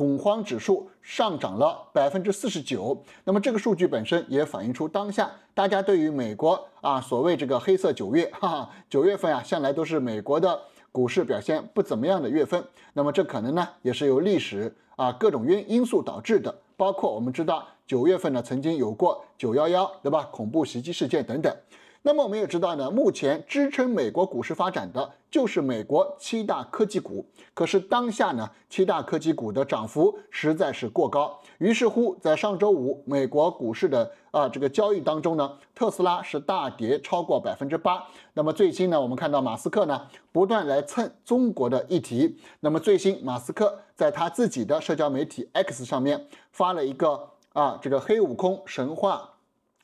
恐慌指数上涨了百分之四十九，那么这个数据本身也反映出当下大家对于美国啊所谓这个黑色九月，哈，哈，九月份啊向来都是美国的股市表现不怎么样的月份，那么这可能呢也是由历史啊各种因因素导致的，包括我们知道九月份呢曾经有过九幺幺对吧恐怖袭击事件等等。那么我们也知道呢，目前支撑美国股市发展的就是美国七大科技股。可是当下呢，七大科技股的涨幅实在是过高。于是乎，在上周五美国股市的啊这个交易当中呢，特斯拉是大跌超过百分之八。那么最新呢，我们看到马斯克呢不断来蹭中国的议题。那么最新，马斯克在他自己的社交媒体 X 上面发了一个啊这个黑悟空神话，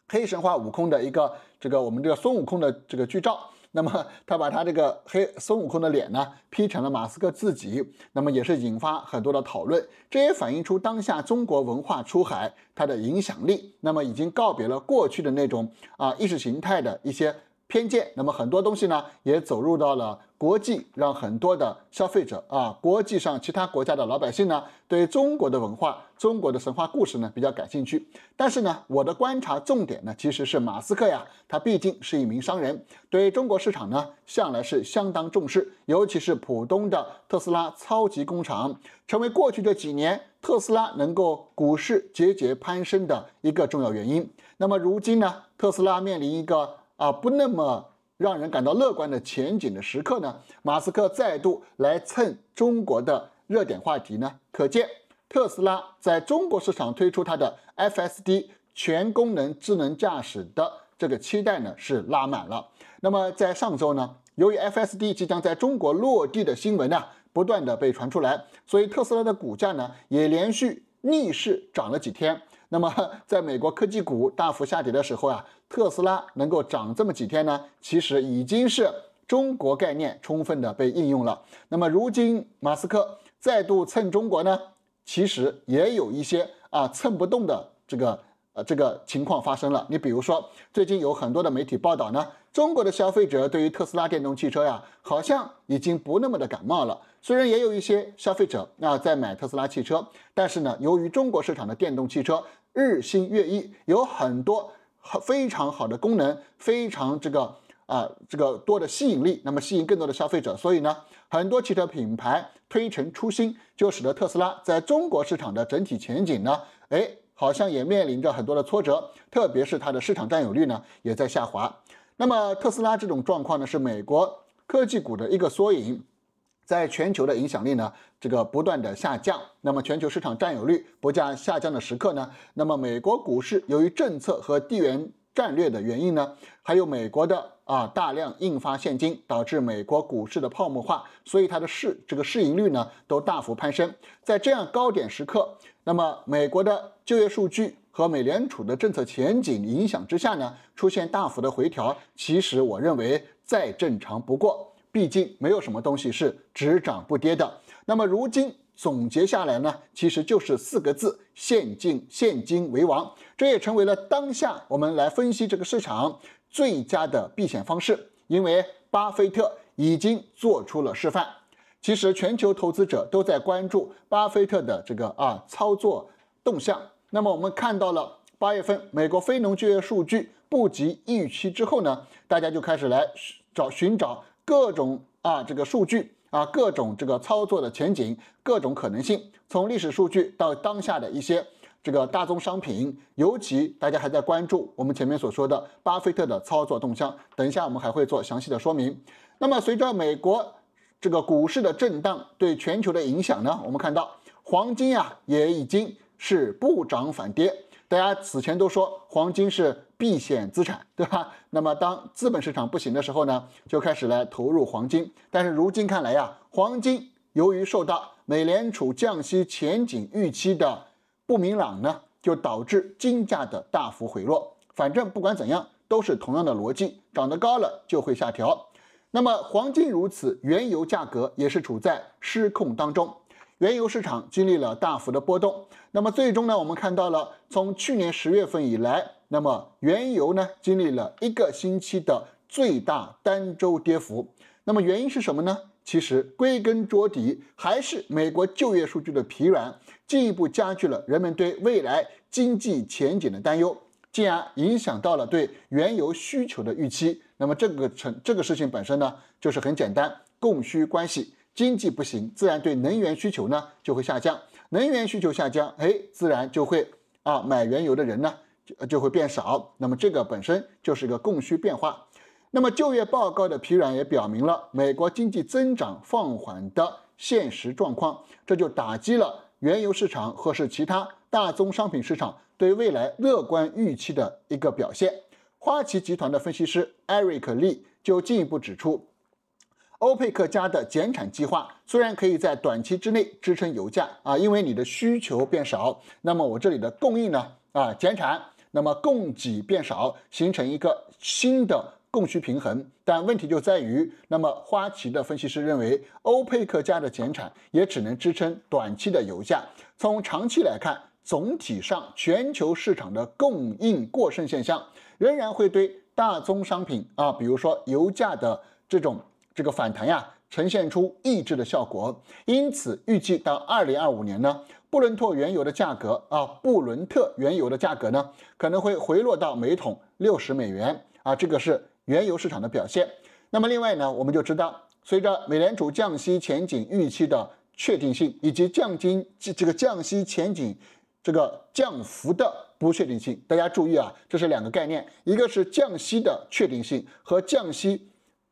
黑神话悟空的一个。这个我们这个孙悟空的这个剧照，那么他把他这个黑孙悟空的脸呢，P 成了马斯克自己，那么也是引发很多的讨论，这也反映出当下中国文化出海它的影响力，那么已经告别了过去的那种啊意识形态的一些。偏见，那么很多东西呢，也走入到了国际，让很多的消费者啊，国际上其他国家的老百姓呢，对中国的文化、中国的神话故事呢，比较感兴趣。但是呢，我的观察重点呢，其实是马斯克呀，他毕竟是一名商人，对中国市场呢，向来是相当重视，尤其是浦东的特斯拉超级工厂，成为过去这几年特斯拉能够股市节节攀升的一个重要原因。那么如今呢，特斯拉面临一个。啊，不那么让人感到乐观的前景的时刻呢？马斯克再度来蹭中国的热点话题呢？可见特斯拉在中国市场推出它的 FSD 全功能智能驾驶的这个期待呢是拉满了。那么在上周呢，由于 FSD 即将在中国落地的新闻呢不断的被传出来，所以特斯拉的股价呢也连续逆势涨了几天。那么在美国科技股大幅下跌的时候啊。特斯拉能够涨这么几天呢？其实已经是中国概念充分的被应用了。那么如今马斯克再度蹭中国呢？其实也有一些啊蹭不动的这个呃这个情况发生了。你比如说，最近有很多的媒体报道呢，中国的消费者对于特斯拉电动汽车呀，好像已经不那么的感冒了。虽然也有一些消费者那在买特斯拉汽车，但是呢，由于中国市场的电动汽车日新月异，有很多。非常好的功能，非常这个啊，这个多的吸引力，那么吸引更多的消费者。所以呢，很多汽车品牌推陈出新，就使得特斯拉在中国市场的整体前景呢，哎，好像也面临着很多的挫折，特别是它的市场占有率呢也在下滑。那么特斯拉这种状况呢，是美国科技股的一个缩影。在全球的影响力呢，这个不断的下降。那么全球市场占有率不降下降的时刻呢，那么美国股市由于政策和地缘战略的原因呢，还有美国的啊大量印发现金导致美国股市的泡沫化，所以它的市这个市盈率呢都大幅攀升。在这样高点时刻，那么美国的就业数据和美联储的政策前景影响之下呢，出现大幅的回调，其实我认为再正常不过。毕竟没有什么东西是只涨不跌的。那么如今总结下来呢，其实就是四个字：现金现金为王。这也成为了当下我们来分析这个市场最佳的避险方式。因为巴菲特已经做出了示范。其实全球投资者都在关注巴菲特的这个啊操作动向。那么我们看到了八月份美国非农就业数据不及预期之后呢，大家就开始来找寻找。各种啊，这个数据啊，各种这个操作的前景，各种可能性，从历史数据到当下的一些这个大宗商品，尤其大家还在关注我们前面所说的巴菲特的操作动向。等一下，我们还会做详细的说明。那么，随着美国这个股市的震荡对全球的影响呢，我们看到黄金啊也已经是不涨反跌。大家此前都说黄金是。避险资产，对吧？那么当资本市场不行的时候呢，就开始来投入黄金。但是如今看来呀，黄金由于受到美联储降息前景预期的不明朗呢，就导致金价的大幅回落。反正不管怎样，都是同样的逻辑，涨得高了就会下调。那么黄金如此，原油价格也是处在失控当中。原油市场经历了大幅的波动，那么最终呢，我们看到了从去年十月份以来，那么原油呢经历了一个星期的最大单周跌幅。那么原因是什么呢？其实归根结底还是美国就业数据的疲软，进一步加剧了人们对未来经济前景的担忧，进而影响到了对原油需求的预期。那么这个成这个事情本身呢，就是很简单，供需关系。经济不行，自然对能源需求呢就会下降。能源需求下降，哎，自然就会啊买原油的人呢就就会变少。那么这个本身就是一个供需变化。那么就业报告的疲软也表明了美国经济增长放缓的现实状况，这就打击了原油市场或是其他大宗商品市场对未来乐观预期的一个表现。花旗集团的分析师 Eric Lee 就进一步指出。欧佩克加的减产计划虽然可以在短期之内支撑油价啊，因为你的需求变少，那么我这里的供应呢啊减产，那么供给变少，形成一个新的供需平衡。但问题就在于，那么花旗的分析师认为，欧佩克加的减产也只能支撑短期的油价。从长期来看，总体上全球市场的供应过剩现象仍然会对大宗商品啊，比如说油价的这种。这个反弹呀，呈现出抑制的效果，因此预计到二零二五年呢，布伦特原油的价格啊，布伦特原油的价格呢，可能会回落到每桶六十美元啊。这个是原油市场的表现。那么另外呢，我们就知道，随着美联储降息前景预期的确定性，以及降金这这个降息前景这个降幅的不确定性，大家注意啊，这是两个概念，一个是降息的确定性和降息。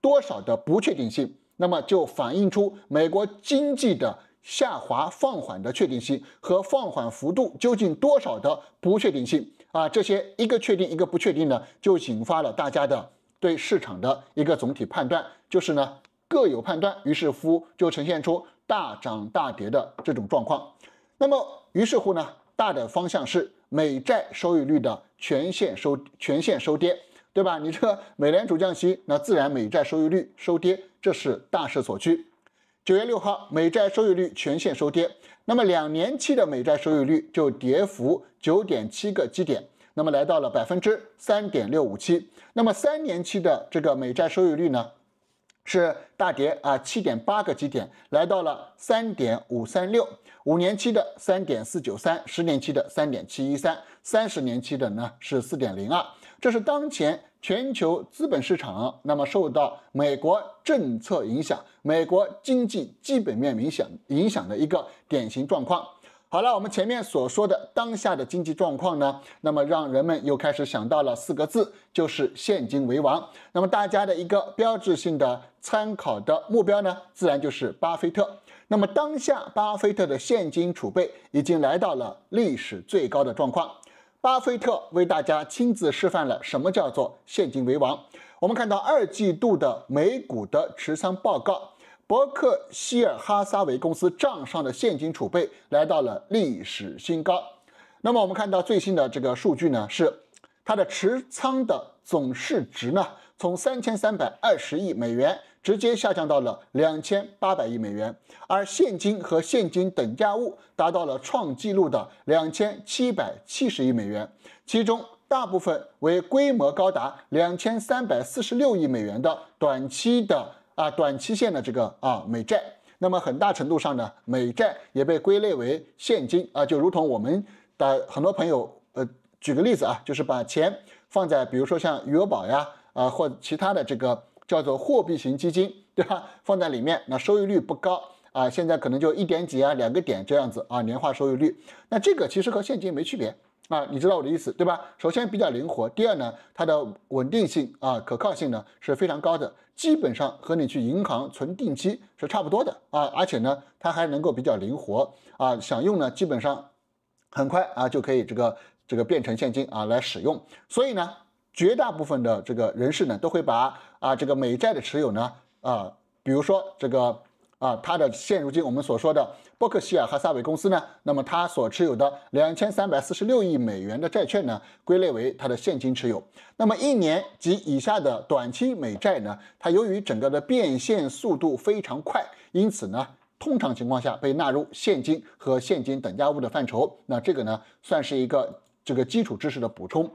多少的不确定性，那么就反映出美国经济的下滑放缓的确定性和放缓幅度究竟多少的不确定性啊？这些一个确定，一个不确定呢，就引发了大家的对市场的一个总体判断，就是呢各有判断。于是乎就呈现出大涨大跌的这种状况。那么于是乎呢，大的方向是美债收益率的全线收全线收跌。对吧？你这个美联储降息，那自然美债收益率收跌，这是大势所趋。九月六号，美债收益率全线收跌，那么两年期的美债收益率就跌幅九点七个基点，那么来到了百分之三点六五七。那么三年期的这个美债收益率呢，是大跌啊，七点八个基点，来到了三点五三六。五年期的三点四九三，十年期的三点七一三，三十年期的呢是四点零二。这是当前全球资本市场那么受到美国政策影响、美国经济基本面影响影响的一个典型状况。好了，我们前面所说的当下的经济状况呢，那么让人们又开始想到了四个字，就是现金为王。那么大家的一个标志性的参考的目标呢，自然就是巴菲特。那么当下，巴菲特的现金储备已经来到了历史最高的状况。巴菲特为大家亲自示范了什么叫做现金为王。我们看到二季度的美股的持仓报告，伯克希尔哈撒韦公司账上的现金储备来到了历史新高。那么我们看到最新的这个数据呢，是它的持仓的总市值呢，从三千三百二十亿美元。直接下降到了两千八百亿美元，而现金和现金等价物达到了创纪录的两千七百七十亿美元，其中大部分为规模高达两千三百四十六亿美元的短期的啊短期限的这个啊美债，那么很大程度上呢，美债也被归类为现金啊，就如同我们的很多朋友呃举个例子啊，就是把钱放在比如说像余额宝呀啊或其他的这个。叫做货币型基金，对吧？放在里面，那收益率不高啊，现在可能就一点几啊，两个点这样子啊，年化收益率。那这个其实和现金没区别啊，你知道我的意思对吧？首先比较灵活，第二呢，它的稳定性啊、可靠性呢是非常高的，基本上和你去银行存定期是差不多的啊，而且呢，它还能够比较灵活啊，想用呢，基本上很快啊就可以这个这个变成现金啊来使用。所以呢，绝大部分的这个人士呢都会把啊，这个美债的持有呢，啊，比如说这个啊，它的现如今我们所说的伯克希尔哈撒韦公司呢，那么它所持有的两千三百四十六亿美元的债券呢，归类为它的现金持有。那么一年及以下的短期美债呢，它由于整个的变现速度非常快，因此呢，通常情况下被纳入现金和现金等价物的范畴。那这个呢，算是一个这个基础知识的补充。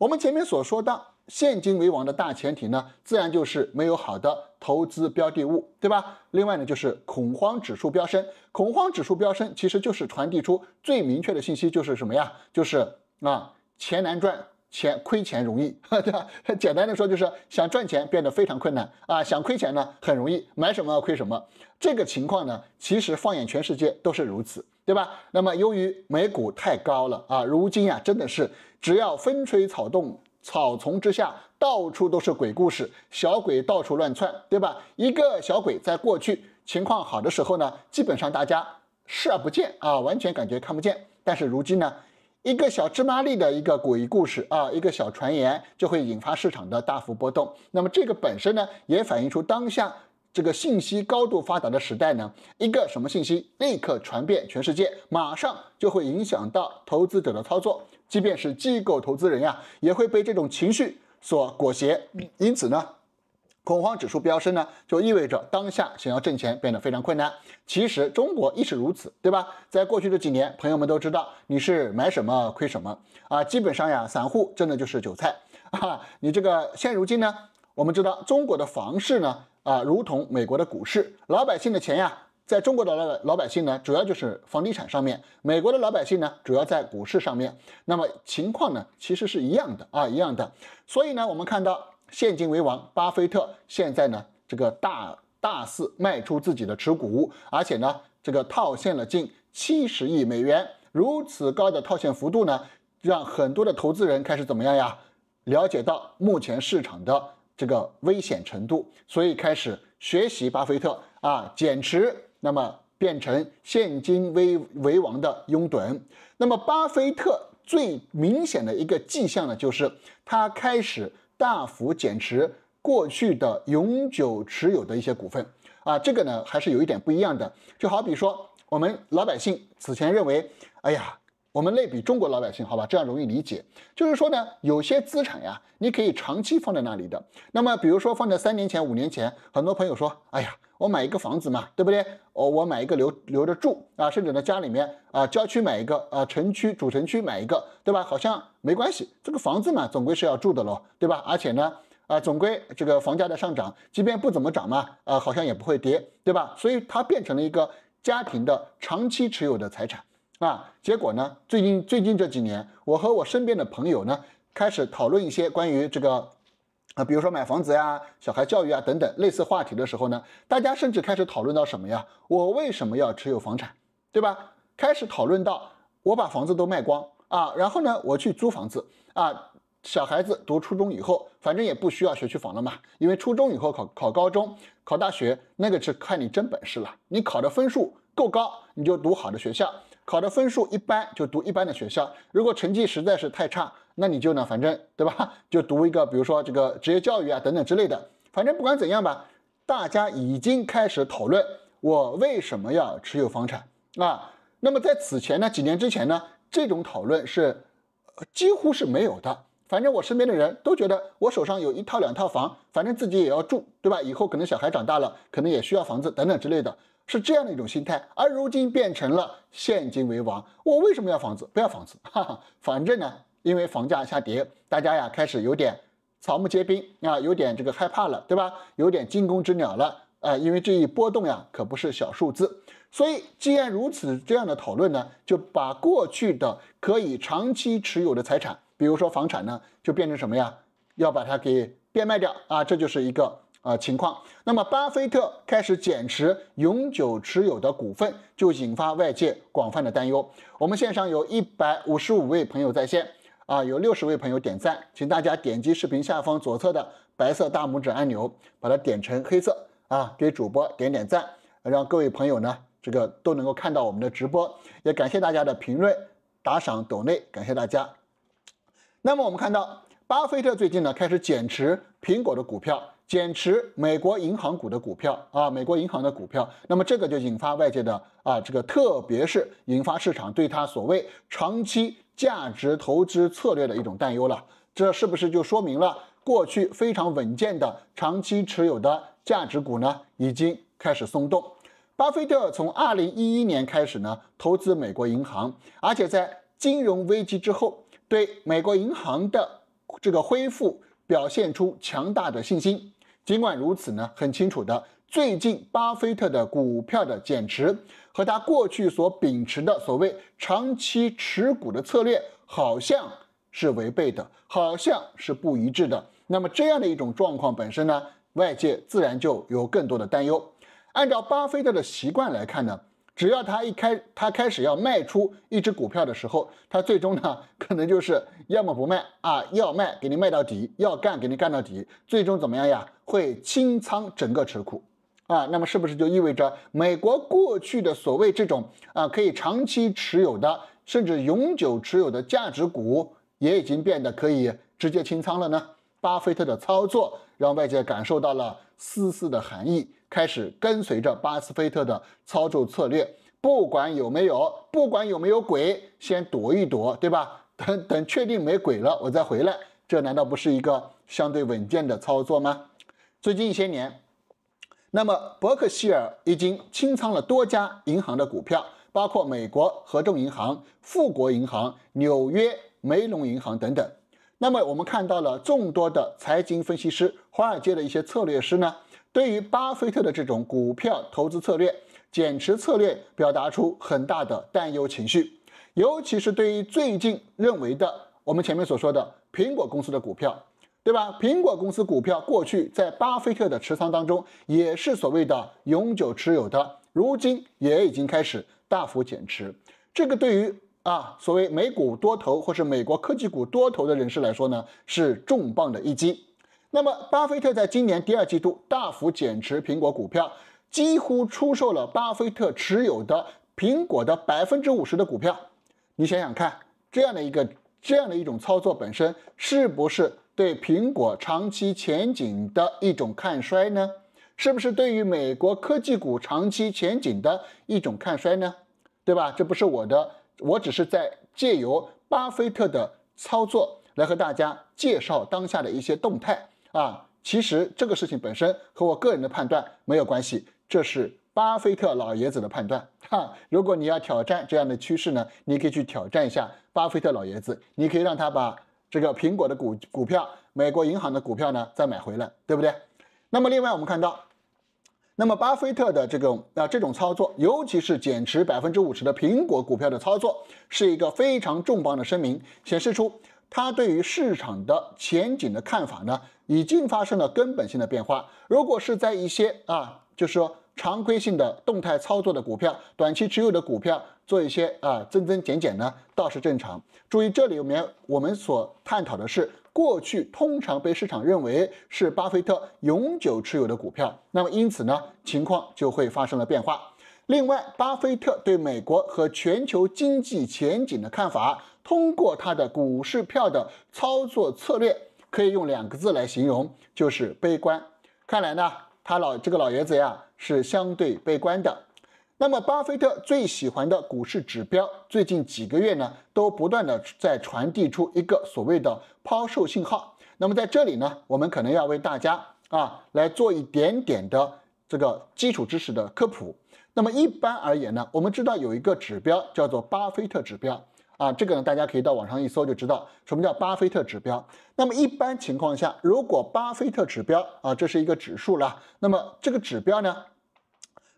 我们前面所说的。现金为王的大前提呢，自然就是没有好的投资标的物，对吧？另外呢，就是恐慌指数飙升。恐慌指数飙升，其实就是传递出最明确的信息，就是什么呀？就是啊，钱难赚钱，亏钱容易，对吧？简单的说，就是想赚钱变得非常困难啊，想亏钱呢很容易，买什么亏什么。这个情况呢，其实放眼全世界都是如此，对吧？那么由于美股太高了啊，如今呀，真的是只要风吹草动。草丛之下到处都是鬼故事，小鬼到处乱窜，对吧？一个小鬼在过去情况好的时候呢，基本上大家视而不见啊，完全感觉看不见。但是如今呢，一个小芝麻粒的一个鬼故事啊，一个小传言就会引发市场的大幅波动。那么这个本身呢，也反映出当下这个信息高度发达的时代呢，一个什么信息立刻传遍全世界，马上就会影响到投资者的操作。即便是机构投资人呀，也会被这种情绪所裹挟。因此呢，恐慌指数飙升呢，就意味着当下想要挣钱变得非常困难。其实中国亦是如此，对吧？在过去的几年，朋友们都知道，你是买什么亏什么啊。基本上呀，散户真的就是韭菜 啊。你这个现如今呢，我们知道中国的房市呢，啊，如同美国的股市，老百姓的钱呀。在中国的老老百姓呢，主要就是房地产上面；美国的老百姓呢，主要在股市上面。那么情况呢，其实是一样的啊，一样的。所以呢，我们看到现金为王，巴菲特现在呢，这个大大肆卖出自己的持股，而且呢，这个套现了近七十亿美元。如此高的套现幅度呢，让很多的投资人开始怎么样呀？了解到目前市场的这个危险程度，所以开始学习巴菲特啊，减持。那么变成现金为为王的拥趸，那么巴菲特最明显的一个迹象呢，就是他开始大幅减持过去的永久持有的一些股份啊，这个呢还是有一点不一样的，就好比说我们老百姓此前认为，哎呀。我们类比中国老百姓，好吧，这样容易理解。就是说呢，有些资产呀，你可以长期放在那里的。那么，比如说放在三年前、五年前，很多朋友说：“哎呀，我买一个房子嘛，对不对？哦，我买一个留留着住啊，甚至呢，家里面啊，郊区买一个啊，城区主城区买一个，对吧？好像没关系，这个房子嘛，总归是要住的咯，对吧？而且呢，啊，总归这个房价的上涨，即便不怎么涨嘛，啊，好像也不会跌，对吧？所以它变成了一个家庭的长期持有的财产。”那结果呢？最近最近这几年，我和我身边的朋友呢，开始讨论一些关于这个，啊，比如说买房子呀、小孩教育啊等等类似话题的时候呢，大家甚至开始讨论到什么呀？我为什么要持有房产，对吧？开始讨论到我把房子都卖光啊，然后呢，我去租房子啊，小孩子读初中以后，反正也不需要学区房了嘛，因为初中以后考考高中、考大学，那个是看你真本事了，你考的分数够高，你就读好的学校。考的分数一般就读一般的学校，如果成绩实在是太差，那你就呢，反正对吧，就读一个，比如说这个职业教育啊等等之类的。反正不管怎样吧，大家已经开始讨论我为什么要持有房产啊。那么在此前呢，几年之前呢，这种讨论是几乎是没有的。反正我身边的人都觉得我手上有一套两套房，反正自己也要住，对吧？以后可能小孩长大了，可能也需要房子等等之类的。是这样的一种心态，而如今变成了现金为王。我为什么要房子？不要房子，哈哈。反正呢，因为房价下跌，大家呀开始有点草木皆兵啊，有点这个害怕了，对吧？有点惊弓之鸟了啊。因为这一波动呀，可不是小数字。所以，既然如此，这样的讨论呢，就把过去的可以长期持有的财产，比如说房产呢，就变成什么呀？要把它给变卖掉啊，这就是一个。啊，情况那么，巴菲特开始减持永久持有的股份，就引发外界广泛的担忧。我们线上有一百五十五位朋友在线，啊，有六十位朋友点赞，请大家点击视频下方左侧的白色大拇指按钮，把它点成黑色啊，给主播点点赞，让各位朋友呢这个都能够看到我们的直播。也感谢大家的评论、打赏、抖内，感谢大家。那么我们看到，巴菲特最近呢开始减持苹果的股票。减持美国银行股的股票啊，美国银行的股票，那么这个就引发外界的啊，这个特别是引发市场对他所谓长期价值投资策略的一种担忧了。这是不是就说明了过去非常稳健的长期持有的价值股呢，已经开始松动？巴菲特从二零一一年开始呢，投资美国银行，而且在金融危机之后，对美国银行的这个恢复表现出强大的信心。尽管如此呢，很清楚的，最近巴菲特的股票的减持和他过去所秉持的所谓长期持股的策略，好像是违背的，好像是不一致的。那么这样的一种状况本身呢，外界自然就有更多的担忧。按照巴菲特的习惯来看呢。只要他一开，他开始要卖出一只股票的时候，他最终呢，可能就是要么不卖啊，要卖给你卖到底，要干给你干到底，最终怎么样呀？会清仓整个持股啊？那么是不是就意味着美国过去的所谓这种啊可以长期持有的，甚至永久持有的价值股，也已经变得可以直接清仓了呢？巴菲特的操作让外界感受到了丝丝的寒意。开始跟随着巴斯菲特的操作策略，不管有没有，不管有没有鬼，先躲一躲，对吧？等等，确定没鬼了，我再回来。这难道不是一个相对稳健的操作吗？最近一些年，那么伯克希尔已经清仓了多家银行的股票，包括美国合众银行、富国银行、纽约梅隆银行等等。那么我们看到了众多的财经分析师、华尔街的一些策略师呢？对于巴菲特的这种股票投资策略、减持策略，表达出很大的担忧情绪，尤其是对于最近认为的我们前面所说的苹果公司的股票，对吧？苹果公司股票过去在巴菲特的持仓当中也是所谓的永久持有的，如今也已经开始大幅减持。这个对于啊所谓美股多头或是美国科技股多头的人士来说呢，是重磅的一击。那么，巴菲特在今年第二季度大幅减持苹果股票，几乎出售了巴菲特持有的苹果的百分之五十的股票。你想想看，这样的一个、这样的一种操作本身，是不是对苹果长期前景的一种看衰呢？是不是对于美国科技股长期前景的一种看衰呢？对吧？这不是我的，我只是在借由巴菲特的操作来和大家介绍当下的一些动态。啊，其实这个事情本身和我个人的判断没有关系，这是巴菲特老爷子的判断啊。如果你要挑战这样的趋势呢，你可以去挑战一下巴菲特老爷子，你可以让他把这个苹果的股股票、美国银行的股票呢再买回来，对不对？那么另外我们看到，那么巴菲特的这种啊这种操作，尤其是减持百分之五十的苹果股票的操作，是一个非常重磅的声明，显示出。他对于市场的前景的看法呢，已经发生了根本性的变化。如果是在一些啊，就是说常规性的动态操作的股票、短期持有的股票，做一些啊增增减减呢，倒是正常。注意这里面我们所探讨的是过去通常被市场认为是巴菲特永久持有的股票，那么因此呢，情况就会发生了变化。另外，巴菲特对美国和全球经济前景的看法。通过他的股市票的操作策略，可以用两个字来形容，就是悲观。看来呢，他老这个老爷子呀，是相对悲观的。那么，巴菲特最喜欢的股市指标，最近几个月呢，都不断的在传递出一个所谓的抛售信号。那么，在这里呢，我们可能要为大家啊，来做一点点的这个基础知识的科普。那么，一般而言呢，我们知道有一个指标叫做巴菲特指标。啊，这个呢，大家可以到网上一搜就知道什么叫巴菲特指标。那么一般情况下，如果巴菲特指标啊，这是一个指数了，那么这个指标呢，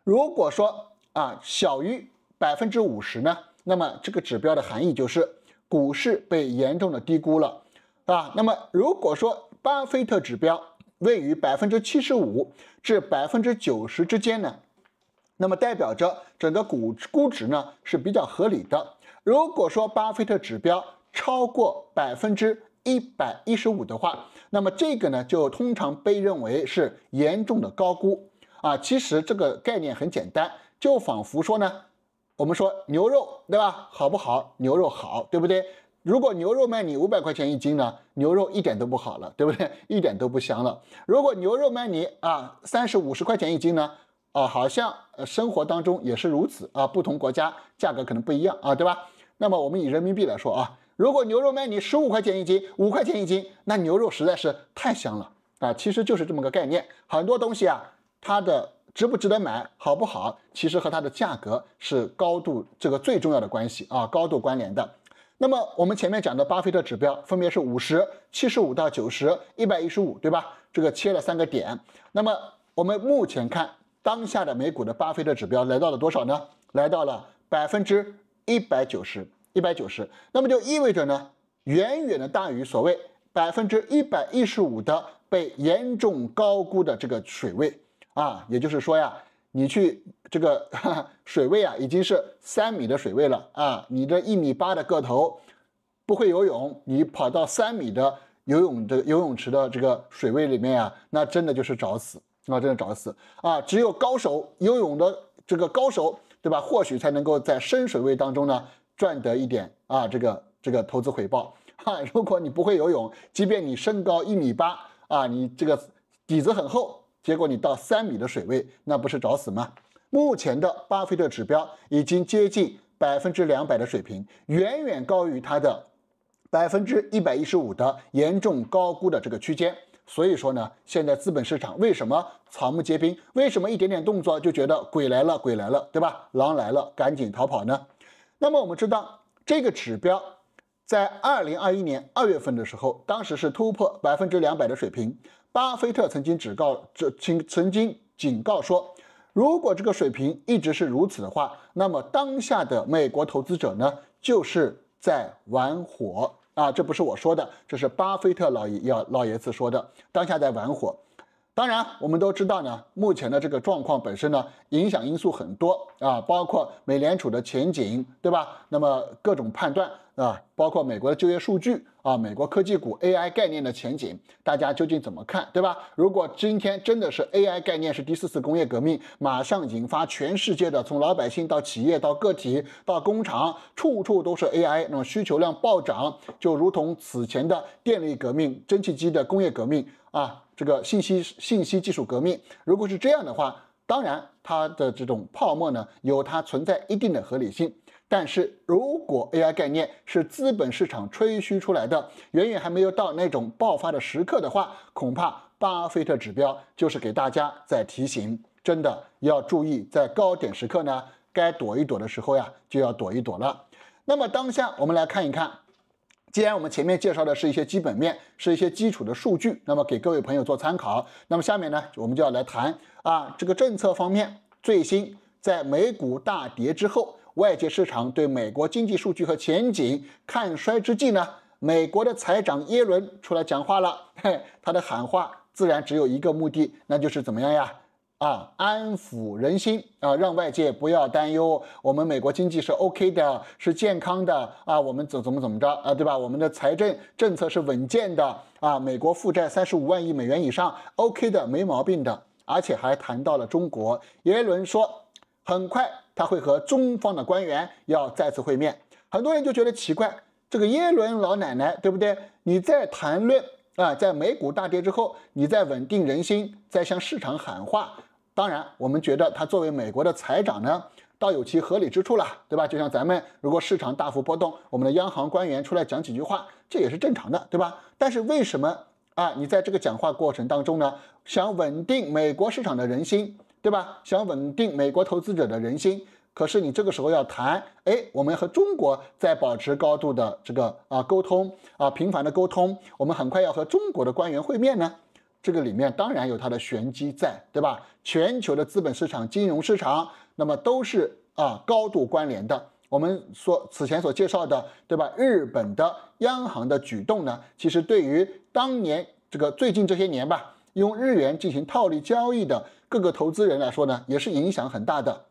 如果说啊小于百分之五十呢，那么这个指标的含义就是股市被严重的低估了，啊，那么如果说巴菲特指标位于百分之七十五至百分之九十之间呢，那么代表着整个股估值呢是比较合理的。如果说巴菲特指标超过百分之一百一十五的话，那么这个呢就通常被认为是严重的高估啊。其实这个概念很简单，就仿佛说呢，我们说牛肉对吧？好不好？牛肉好，对不对？如果牛肉卖你五百块钱一斤呢，牛肉一点都不好了，对不对？一点都不香了。如果牛肉卖你啊，三十五十块钱一斤呢，啊，好像生活当中也是如此啊。不同国家价格可能不一样啊，对吧？那么我们以人民币来说啊，如果牛肉卖你十五块钱一斤，五块钱一斤，那牛肉实在是太香了啊！其实就是这么个概念，很多东西啊，它的值不值得买，好不好，其实和它的价格是高度这个最重要的关系啊，高度关联的。那么我们前面讲的巴菲特指标分别是五十、七十五到九十一百一十五，对吧？这个切了三个点。那么我们目前看当下的美股的巴菲特指标来到了多少呢？来到了百分之。一百九十，一百九十，那么就意味着呢，远远的大于所谓百分之一百一十五的被严重高估的这个水位啊，也就是说呀，你去这个哈 哈水位啊，已经是三米的水位了啊，你这一米八的个头，不会游泳，你跑到三米的游泳的游泳池的这个水位里面啊，那真的就是找死那真的找死啊，只有高手游泳的这个高手。对吧？或许才能够在深水位当中呢赚得一点啊，这个这个投资回报啊。如果你不会游泳，即便你身高一米八啊，你这个底子很厚，结果你到三米的水位，那不是找死吗？目前的巴菲特指标已经接近百分之两百的水平，远远高于他的百分之一百一十五的严重高估的这个区间。所以说呢，现在资本市场为什么草木皆兵？为什么一点点动作就觉得鬼来了，鬼来了，对吧？狼来了，赶紧逃跑呢？那么我们知道，这个指标在二零二一年二月份的时候，当时是突破百分之两百的水平。巴菲特曾经指告，这曾曾经警告说，如果这个水平一直是如此的话，那么当下的美国投资者呢，就是在玩火。啊，这不是我说的，这是巴菲特老爷要老爷子说的。当下在玩火，当然我们都知道呢，目前的这个状况本身呢，影响因素很多啊，包括美联储的前景，对吧？那么各种判断。啊，包括美国的就业数据啊，美国科技股 AI 概念的前景，大家究竟怎么看，对吧？如果今天真的是 AI 概念是第四次工业革命，马上引发全世界的，从老百姓到企业到个体到工厂，处处都是 AI，那么需求量暴涨，就如同此前的电力革命、蒸汽机的工业革命啊，这个信息信息技术革命。如果是这样的话，当然它的这种泡沫呢，有它存在一定的合理性。但是，如果 AI 概念是资本市场吹嘘出来的，远远还没有到那种爆发的时刻的话，恐怕巴菲特指标就是给大家在提醒，真的要注意在高点时刻呢，该躲一躲的时候呀，就要躲一躲了。那么当下，我们来看一看，既然我们前面介绍的是一些基本面，是一些基础的数据，那么给各位朋友做参考。那么下面呢，我们就要来谈啊，这个政策方面，最新在美股大跌之后。外界市场对美国经济数据和前景看衰之际呢，美国的财长耶伦出来讲话了。嘿，他的喊话自然只有一个目的，那就是怎么样呀？啊，安抚人心啊，让外界不要担忧，我们美国经济是 OK 的，是健康的啊。我们怎怎么怎么着啊，对吧？我们的财政政策是稳健的啊。美国负债三十五万亿美元以上，OK 的，没毛病的。而且还谈到了中国，耶伦说，很快。他会和中方的官员要再次会面，很多人就觉得奇怪，这个耶伦老奶奶，对不对？你在谈论啊，在美股大跌之后，你在稳定人心，在向市场喊话。当然，我们觉得他作为美国的财长呢，倒有其合理之处了，对吧？就像咱们如果市场大幅波动，我们的央行官员出来讲几句话，这也是正常的，对吧？但是为什么啊？你在这个讲话过程当中呢，想稳定美国市场的人心？对吧？想稳定美国投资者的人心，可是你这个时候要谈，哎，我们和中国在保持高度的这个啊沟通啊，频繁的沟通，我们很快要和中国的官员会面呢。这个里面当然有它的玄机在，对吧？全球的资本市场、金融市场，那么都是啊高度关联的。我们所此前所介绍的，对吧？日本的央行的举动呢，其实对于当年这个最近这些年吧。用日元进行套利交易的各个投资人来说呢，也是影响很大的，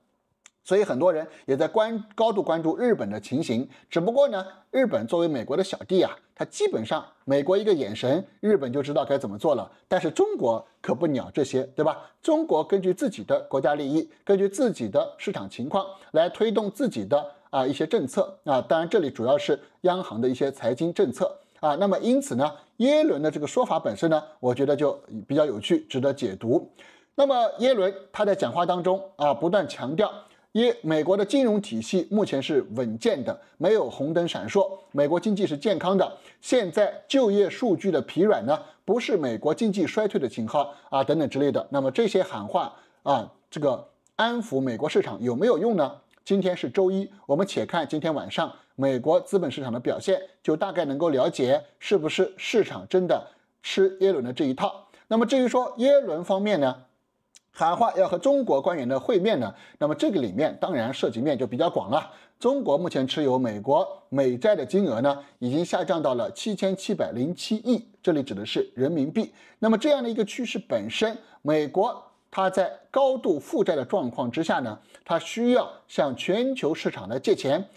所以很多人也在关高度关注日本的情形。只不过呢，日本作为美国的小弟啊，他基本上美国一个眼神，日本就知道该怎么做了。但是中国可不鸟这些，对吧？中国根据自己的国家利益，根据自己的市场情况来推动自己的啊一些政策啊。当然，这里主要是央行的一些财经政策。啊，那么因此呢，耶伦的这个说法本身呢，我觉得就比较有趣，值得解读。那么耶伦他在讲话当中啊，不断强调一美国的金融体系目前是稳健的，没有红灯闪烁，美国经济是健康的，现在就业数据的疲软呢，不是美国经济衰退的信号啊等等之类的。那么这些喊话啊，这个安抚美国市场有没有用呢？今天是周一，我们且看今天晚上。美国资本市场的表现，就大概能够了解是不是市场真的吃耶伦的这一套。那么至于说耶伦方面呢，喊话要和中国官员的会面呢，那么这个里面当然涉及面就比较广了。中国目前持有美国美债的金额呢，已经下降到了七千七百零七亿，这里指的是人民币。那么这样的一个趋势本身，美国它在高度负债的状况之下呢，它需要向全球市场来借钱。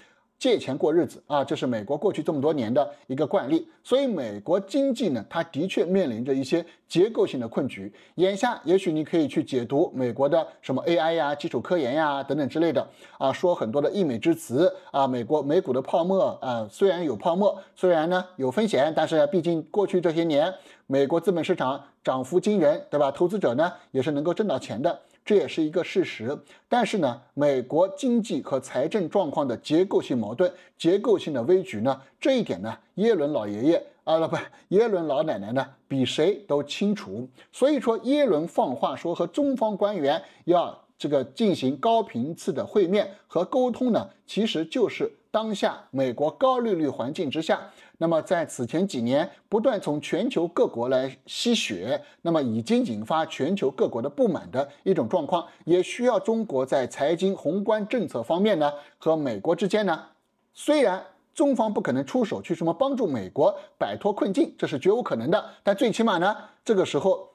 借钱过日子啊，这是美国过去这么多年的一个惯例。所以美国经济呢，它的确面临着一些结构性的困局。眼下，也许你可以去解读美国的什么 AI 呀、基础科研呀等等之类的啊，说很多的溢美之词啊。美国美股的泡沫啊，虽然有泡沫，虽然呢有风险，但是毕竟过去这些年美国资本市场涨幅惊人，对吧？投资者呢也是能够挣到钱的。这也是一个事实，但是呢，美国经济和财政状况的结构性矛盾、结构性的危局呢，这一点呢，耶伦老爷爷啊，不，耶伦老奶奶呢，比谁都清楚。所以说，耶伦放话说和中方官员要这个进行高频次的会面和沟通呢，其实就是当下美国高利率环境之下。那么在此前几年不断从全球各国来吸血，那么已经引发全球各国的不满的一种状况，也需要中国在财经宏观政策方面呢和美国之间呢，虽然中方不可能出手去什么帮助美国摆脱困境，这是绝无可能的，但最起码呢，这个时候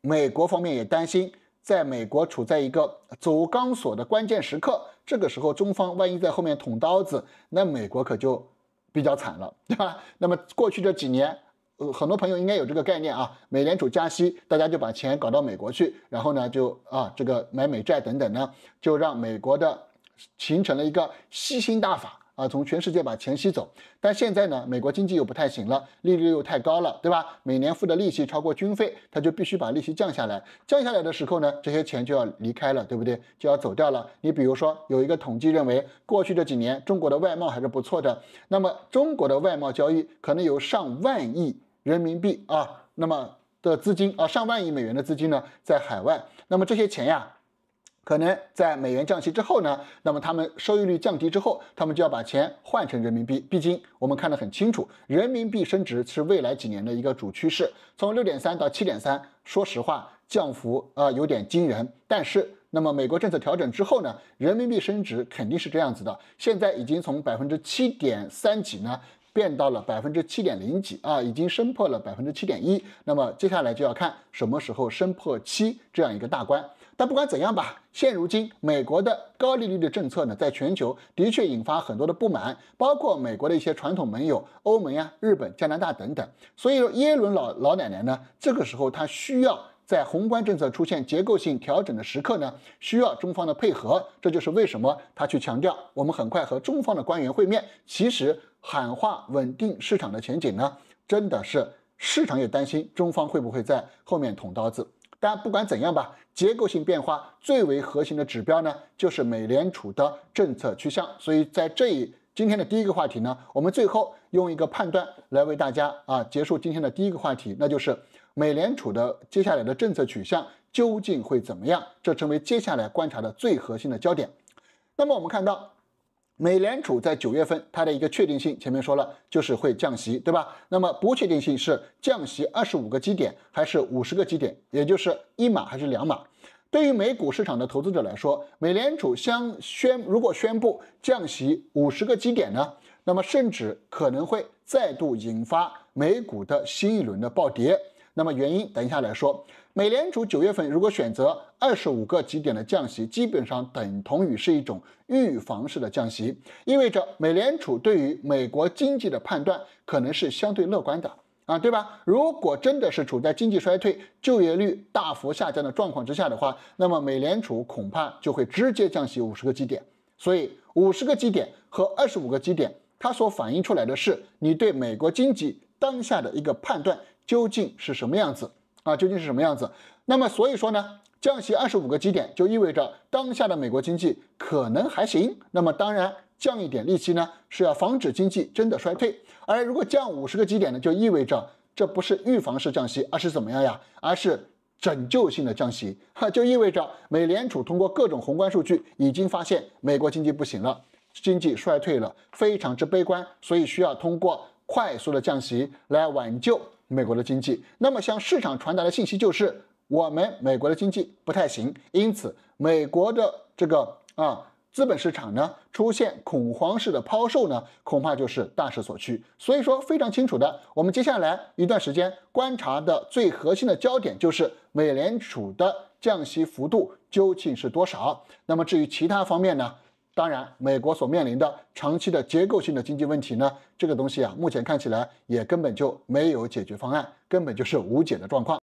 美国方面也担心，在美国处在一个走钢索的关键时刻，这个时候中方万一在后面捅刀子，那美国可就。比较惨了，对吧？那么过去这几年，呃，很多朋友应该有这个概念啊，美联储加息，大家就把钱搞到美国去，然后呢，就啊，这个买美债等等呢，就让美国的形成了一个吸星大法。啊，从全世界把钱吸走，但现在呢，美国经济又不太行了，利率又太高了，对吧？每年付的利息超过军费，他就必须把利息降下来。降下来的时候呢，这些钱就要离开了，对不对？就要走掉了。你比如说，有一个统计认为，过去这几年中国的外贸还是不错的。那么中国的外贸交易可能有上万亿人民币啊，那么的资金啊，上万亿美元的资金呢，在海外。那么这些钱呀。可能在美元降息之后呢，那么他们收益率降低之后，他们就要把钱换成人民币。毕竟我们看得很清楚，人民币升值是未来几年的一个主趋势。从六点三到七点三，说实话降幅呃有点惊人。但是那么美国政策调整之后呢，人民币升值肯定是这样子的。现在已经从百分之七点三几呢变到了百分之七点零几啊，已经升破了百分之七点一。那么接下来就要看什么时候升破七这样一个大关。但不管怎样吧，现如今美国的高利率的政策呢，在全球的确引发很多的不满，包括美国的一些传统盟友，欧盟呀、日本、加拿大等等。所以说，耶伦老老奶奶呢，这个时候她需要在宏观政策出现结构性调整的时刻呢，需要中方的配合。这就是为什么她去强调，我们很快和中方的官员会面。其实喊话稳定市场的前景呢，真的是市场也担心中方会不会在后面捅刀子。但不管怎样吧，结构性变化最为核心的指标呢，就是美联储的政策趋向。所以，在这一今天的第一个话题呢，我们最后用一个判断来为大家啊结束今天的第一个话题，那就是美联储的接下来的政策取向究竟会怎么样？这成为接下来观察的最核心的焦点。那么，我们看到。美联储在九月份它的一个确定性，前面说了就是会降息，对吧？那么不确定性是降息二十五个基点还是五十个基点，也就是一码还是两码？对于美股市场的投资者来说，美联储相宣如果宣布降息五十个基点呢，那么甚至可能会再度引发美股的新一轮的暴跌。那么原因等一下来说。美联储九月份如果选择二十五个基点的降息，基本上等同于是一种预防式的降息，意味着美联储对于美国经济的判断可能是相对乐观的啊，对吧？如果真的是处在经济衰退、就业率大幅下降的状况之下的话，那么美联储恐怕就会直接降息五十个基点。所以，五十个基点和二十五个基点，它所反映出来的是你对美国经济当下的一个判断究竟是什么样子。啊，究竟是什么样子？那么所以说呢，降息二十五个基点就意味着当下的美国经济可能还行。那么当然，降一点利息呢，是要防止经济真的衰退。而如果降五十个基点呢，就意味着这不是预防式降息，而是怎么样呀？而是拯救性的降息。哈，就意味着美联储通过各种宏观数据已经发现美国经济不行了，经济衰退了，非常之悲观，所以需要通过快速的降息来挽救。美国的经济，那么向市场传达的信息就是，我们美国的经济不太行，因此美国的这个啊资本市场呢出现恐慌式的抛售呢，恐怕就是大势所趋。所以说非常清楚的，我们接下来一段时间观察的最核心的焦点就是美联储的降息幅度究竟是多少。那么至于其他方面呢？当然，美国所面临的长期的结构性的经济问题呢，这个东西啊，目前看起来也根本就没有解决方案，根本就是无解的状况。